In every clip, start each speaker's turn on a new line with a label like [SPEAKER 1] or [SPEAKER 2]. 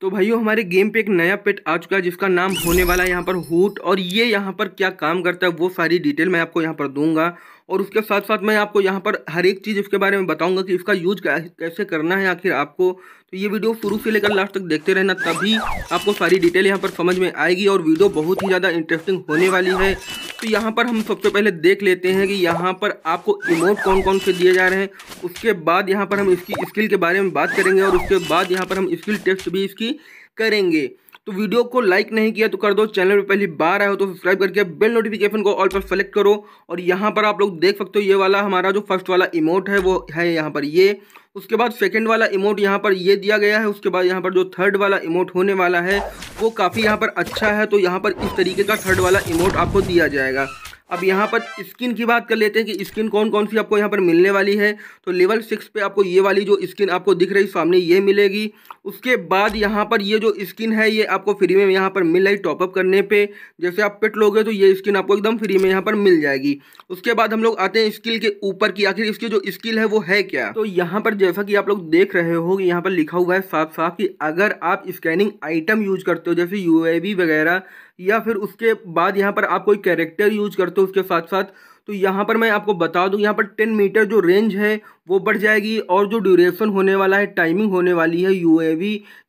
[SPEAKER 1] तो भाइयों हमारे गेम पे एक नया पेट आ चुका है जिसका नाम होने वाला है यहाँ पर हुट और ये यहाँ पर क्या काम करता है वो सारी डिटेल मैं आपको यहाँ पर दूंगा और उसके साथ साथ मैं आपको यहाँ पर हर एक चीज़ उसके बारे में बताऊंगा कि इसका यूज कैसे करना है आखिर आपको तो ये वीडियो शुरू से लेकर लास्ट तक देखते रहना तभी आपको सारी डिटेल यहाँ पर समझ में आएगी और वीडियो बहुत ही ज़्यादा इंटरेस्टिंग होने वाली है तो यहाँ पर हम सबसे पहले देख लेते हैं कि यहाँ पर आपको इमोट कौन कौन से दिए जा रहे हैं उसके बाद यहाँ पर हम इसकी स्किल के बारे में बात करेंगे और उसके बाद यहाँ पर हम स्किल टेस्ट भी इसकी करेंगे तो वीडियो को लाइक नहीं किया तो कर दो चैनल पर पहली बार आए हो तो सब्सक्राइब करके बेल नोटिफिकेशन को ऑल पर सेलेक्ट करो और यहाँ पर आप लोग देख सकते हो ये वाला हमारा जो फर्स्ट वाला इमोट है वो है यहाँ पर ये उसके बाद सेकंड वाला इमोट यहाँ पर ये दिया गया है उसके बाद यहाँ पर जो थर्ड वाला इमोट होने वाला है वो काफ़ी यहाँ पर अच्छा है तो यहाँ पर इस तरीके का थर्ड वाला इमोट आपको दिया जाएगा अब यहाँ पर स्किन की बात कर लेते हैं कि स्किन कौन कौन सी आपको यहाँ पर मिलने वाली है तो लेवल सिक्स पे आपको ये वाली जो स्किन आपको दिख रही सामने ये मिलेगी उसके बाद यहाँ पर ये जो स्किन है ये आपको फ्री में यहाँ पर मिल रही टॉपअप करने पे जैसे आप पिट लोगे तो ये स्किन आपको एकदम फ्री में यहाँ पर मिल जाएगी उसके बाद हम लोग आते हैं स्किल के ऊपर की आखिर इसकी जो स्किल है वो है क्या तो यहाँ पर जैसा कि आप लोग देख रहे हो कि यहाँ पर लिखा हुआ है साफ साफ कि अगर आप स्कैनिंग आइटम यूज करते हो जैसे यू वगैरह या फिर उसके बाद यहाँ पर आप कोई कैरेक्टर यूज करते हो उसके साथ साथ तो यहाँ पर मैं आपको बता दूँ यहाँ पर टेन मीटर जो रेंज है वो बढ़ जाएगी और जो ड्यूरेशन होने वाला है टाइमिंग होने वाली है यू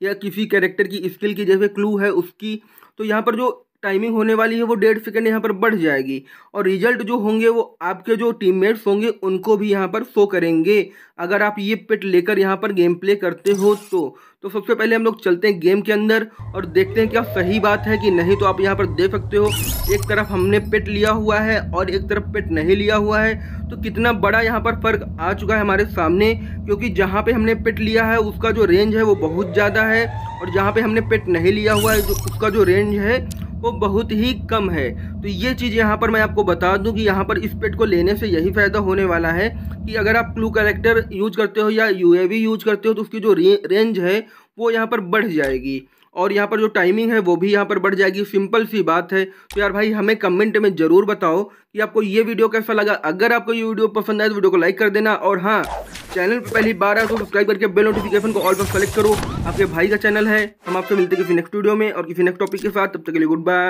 [SPEAKER 1] या किसी कैरेक्टर की स्किल की जैसे क्लू है उसकी तो यहाँ पर जो टाइमिंग होने वाली है वो डेढ़ सेकेंड यहाँ पर बढ़ जाएगी और रिजल्ट जो होंगे वो आपके जो टीममेट्स होंगे उनको भी यहाँ पर शो करेंगे अगर आप ये पिट लेकर यहाँ पर गेम प्ले करते हो तो तो सबसे पहले हम लोग चलते हैं गेम के अंदर और देखते हैं क्या सही बात है कि नहीं तो आप यहाँ पर देख सकते हो एक तरफ हमने पेट लिया हुआ है और एक तरफ पिट नहीं लिया हुआ है तो कितना बड़ा यहाँ पर फर्क आ चुका है हमारे सामने क्योंकि जहाँ पर हमने पिट लिया है उसका जो रेंज है वो बहुत ज़्यादा है और जहाँ पर हमने पेट नहीं लिया हुआ है उसका जो रेंज है वो बहुत ही कम है तो ये चीज़ यहाँ पर मैं आपको बता दूँ कि यहाँ पर इस पेट को लेने से यही फ़ायदा होने वाला है कि अगर आप क्लू कलेक्टर यूज करते हो या यू यूज करते हो तो उसकी जो रेंज है वो यहाँ पर बढ़ जाएगी और यहाँ पर जो टाइमिंग है वो भी यहाँ पर बढ़ जाएगी सिंपल सी बात है तो यार भाई हमें कमेंट में ज़रूर बताओ कि आपको ये वीडियो कैसा लगा अगर आपको ये वीडियो पसंद आए तो वीडियो को लाइक कर देना और हाँ चैनल पर पहली बार आए तो सब्सक्राइब करके बेल नोटिफिकेशन को ऑल पर सेलेक्ट करो आपके भाई का चैनल है हम आपसे मिलते किसी नेक्स्ट वीडियो में और किसी नेक्स्ट टॉपिक के साथ तब तक के लिए गुड बाय